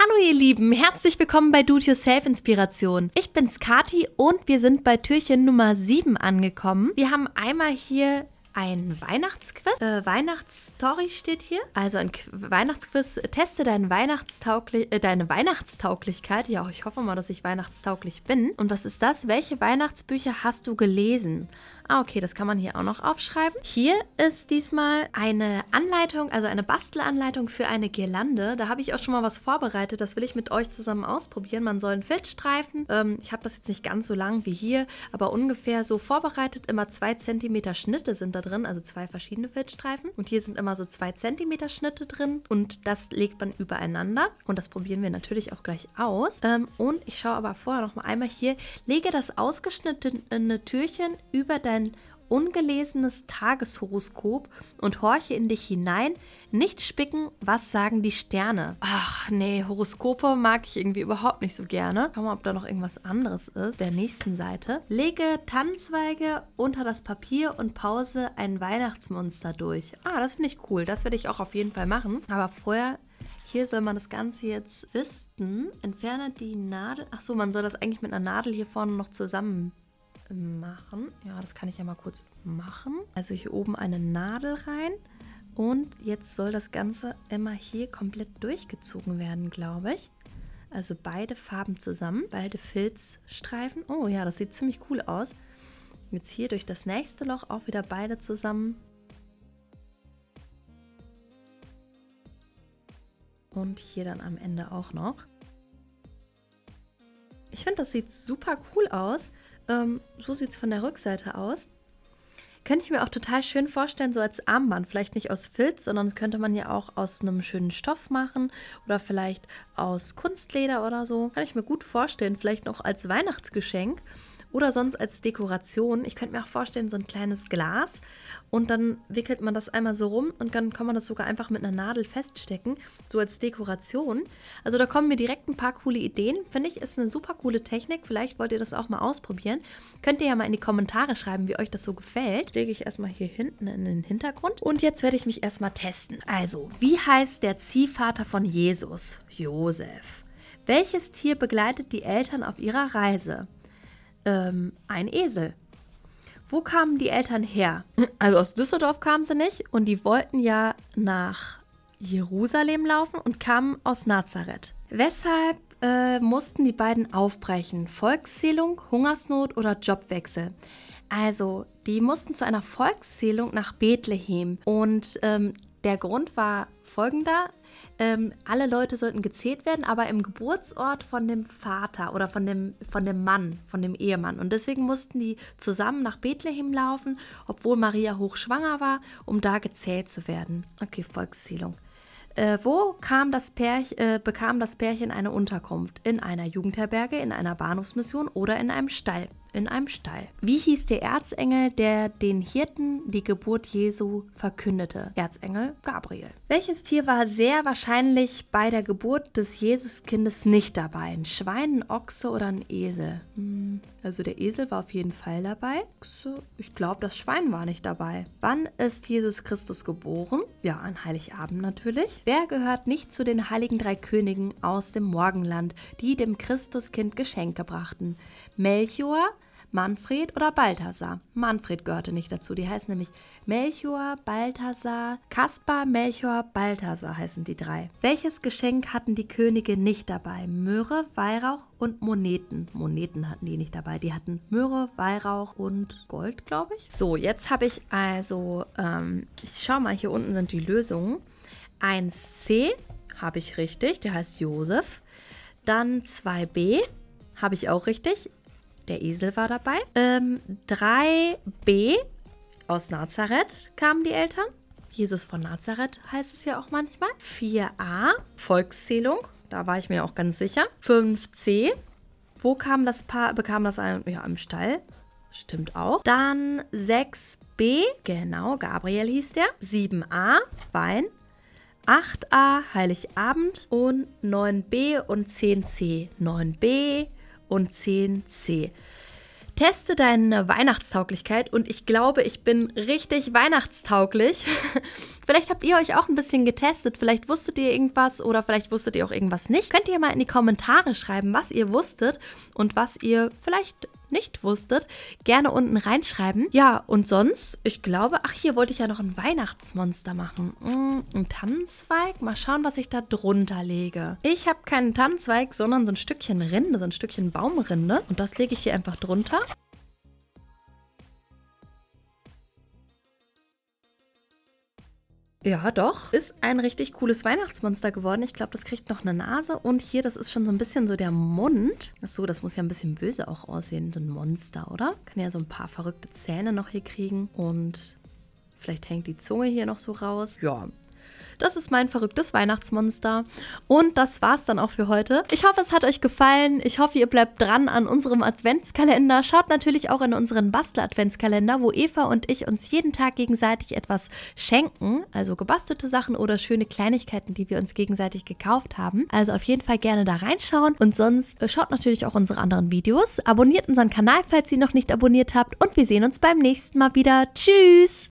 Hallo ihr Lieben, herzlich willkommen bei Do It Yourself Inspiration. Ich bin's Kati und wir sind bei Türchen Nummer 7 angekommen. Wir haben einmal hier ein Weihnachtsquiz. Äh, Weihnachtsstory steht hier. Also ein Qu Weihnachtsquiz. Teste dein Weihnachtstaugli äh, deine Weihnachtstauglichkeit. Ja, ich hoffe mal, dass ich weihnachtstauglich bin. Und was ist das? Welche Weihnachtsbücher hast du gelesen? Ah, okay, das kann man hier auch noch aufschreiben. Hier ist diesmal eine Anleitung, also eine Bastelanleitung für eine Girlande. Da habe ich auch schon mal was vorbereitet. Das will ich mit euch zusammen ausprobieren. Man soll einen Filzstreifen, ähm, ich habe das jetzt nicht ganz so lang wie hier, aber ungefähr so vorbereitet. Immer zwei Zentimeter Schnitte sind da drin, also zwei verschiedene Filzstreifen. Und hier sind immer so zwei Zentimeter Schnitte drin und das legt man übereinander. Und das probieren wir natürlich auch gleich aus. Ähm, und ich schaue aber vorher noch mal einmal hier, lege das ausgeschnittene Türchen über dein dein ungelesenes Tageshoroskop und horche in dich hinein. Nicht spicken, was sagen die Sterne? Ach nee, Horoskope mag ich irgendwie überhaupt nicht so gerne. Schau mal, ob da noch irgendwas anderes ist. Der nächsten Seite. Lege Tannenzweige unter das Papier und pause ein Weihnachtsmonster durch. Ah, das finde ich cool. Das werde ich auch auf jeden Fall machen. Aber vorher hier soll man das Ganze jetzt wissen. Entferne die Nadel. Achso, man soll das eigentlich mit einer Nadel hier vorne noch zusammen machen. Ja, das kann ich ja mal kurz machen. Also hier oben eine Nadel rein. Und jetzt soll das Ganze immer hier komplett durchgezogen werden, glaube ich. Also beide Farben zusammen, beide Filzstreifen. Oh ja, das sieht ziemlich cool aus. Jetzt hier durch das nächste Loch auch wieder beide zusammen. Und hier dann am Ende auch noch. Ich finde, das sieht super cool aus ähm, so sieht es von der Rückseite aus. Könnte ich mir auch total schön vorstellen, so als Armband. Vielleicht nicht aus Filz, sondern das könnte man ja auch aus einem schönen Stoff machen oder vielleicht aus Kunstleder oder so. Kann ich mir gut vorstellen, vielleicht noch als Weihnachtsgeschenk. Oder sonst als Dekoration. Ich könnte mir auch vorstellen, so ein kleines Glas. Und dann wickelt man das einmal so rum und dann kann man das sogar einfach mit einer Nadel feststecken. So als Dekoration. Also da kommen mir direkt ein paar coole Ideen. Finde ich, ist eine super coole Technik. Vielleicht wollt ihr das auch mal ausprobieren. Könnt ihr ja mal in die Kommentare schreiben, wie euch das so gefällt. Lege ich erstmal hier hinten in den Hintergrund. Und jetzt werde ich mich erstmal testen. Also, wie heißt der Ziehvater von Jesus? Josef. Welches Tier begleitet die Eltern auf ihrer Reise? ähm, ein Esel. Wo kamen die Eltern her? Also aus Düsseldorf kamen sie nicht und die wollten ja nach Jerusalem laufen und kamen aus Nazareth. Weshalb äh, mussten die beiden aufbrechen? Volkszählung, Hungersnot oder Jobwechsel? Also, die mussten zu einer Volkszählung nach Bethlehem und ähm, der Grund war folgender: ähm, alle Leute sollten gezählt werden, aber im Geburtsort von dem Vater oder von dem, von dem Mann, von dem Ehemann. Und deswegen mussten die zusammen nach Bethlehem laufen, obwohl Maria hochschwanger war, um da gezählt zu werden. Okay, Volkszählung. Äh, wo kam das Pärch, äh, bekam das Pärchen eine Unterkunft? In einer Jugendherberge, in einer Bahnhofsmission oder in einem Stall? in einem Stall. Wie hieß der Erzengel, der den Hirten die Geburt Jesu verkündete? Erzengel Gabriel. Welches Tier war sehr wahrscheinlich bei der Geburt des Jesuskindes nicht dabei? Ein Schwein, ein Ochse oder ein Esel? Hm, also der Esel war auf jeden Fall dabei. Ich glaube, das Schwein war nicht dabei. Wann ist Jesus Christus geboren? Ja, an Heiligabend natürlich. Wer gehört nicht zu den heiligen drei Königen aus dem Morgenland, die dem Christuskind Geschenke brachten? Melchior, Manfred oder Balthasar. Manfred gehörte nicht dazu, die heißen nämlich Melchior, Balthasar, Kaspar, Melchior, Balthasar heißen die drei. Welches Geschenk hatten die Könige nicht dabei? Möhre, Weihrauch und Moneten. Moneten hatten die nicht dabei, die hatten Möhre, Weihrauch und Gold, glaube ich. So, jetzt habe ich also, ähm, ich schau mal, hier unten sind die Lösungen. 1c habe ich richtig, der heißt Josef. Dann 2b habe ich auch richtig der Esel war dabei. Ähm, 3b, aus Nazareth kamen die Eltern. Jesus von Nazareth heißt es ja auch manchmal. 4a, Volkszählung, da war ich mir auch ganz sicher. 5c, wo kam das Paar, bekam das ein, ja, im Stall, stimmt auch. Dann 6b, genau, Gabriel hieß der. 7a, Wein. 8a, Heiligabend. Und 9b und 10c, 9b, und 10c. Teste deine Weihnachtstauglichkeit und ich glaube, ich bin richtig weihnachtstauglich. vielleicht habt ihr euch auch ein bisschen getestet, vielleicht wusstet ihr irgendwas oder vielleicht wusstet ihr auch irgendwas nicht. Könnt ihr mal in die Kommentare schreiben, was ihr wusstet und was ihr vielleicht nicht wusstet, gerne unten reinschreiben. Ja, und sonst, ich glaube, ach, hier wollte ich ja noch ein Weihnachtsmonster machen. Hm, ein Tannenzweig? Mal schauen, was ich da drunter lege. Ich habe keinen Tannenzweig, sondern so ein Stückchen Rinde, so ein Stückchen Baumrinde. Und das lege ich hier einfach drunter. Ja, doch. Ist ein richtig cooles Weihnachtsmonster geworden. Ich glaube, das kriegt noch eine Nase. Und hier, das ist schon so ein bisschen so der Mund. Achso, das muss ja ein bisschen böse auch aussehen. So ein Monster, oder? Kann ja so ein paar verrückte Zähne noch hier kriegen. Und vielleicht hängt die Zunge hier noch so raus. Ja, das ist mein verrücktes Weihnachtsmonster. Und das war's dann auch für heute. Ich hoffe, es hat euch gefallen. Ich hoffe, ihr bleibt dran an unserem Adventskalender. Schaut natürlich auch in unseren Bastel-Adventskalender, wo Eva und ich uns jeden Tag gegenseitig etwas schenken. Also gebastelte Sachen oder schöne Kleinigkeiten, die wir uns gegenseitig gekauft haben. Also auf jeden Fall gerne da reinschauen. Und sonst äh, schaut natürlich auch unsere anderen Videos. Abonniert unseren Kanal, falls ihr noch nicht abonniert habt. Und wir sehen uns beim nächsten Mal wieder. Tschüss!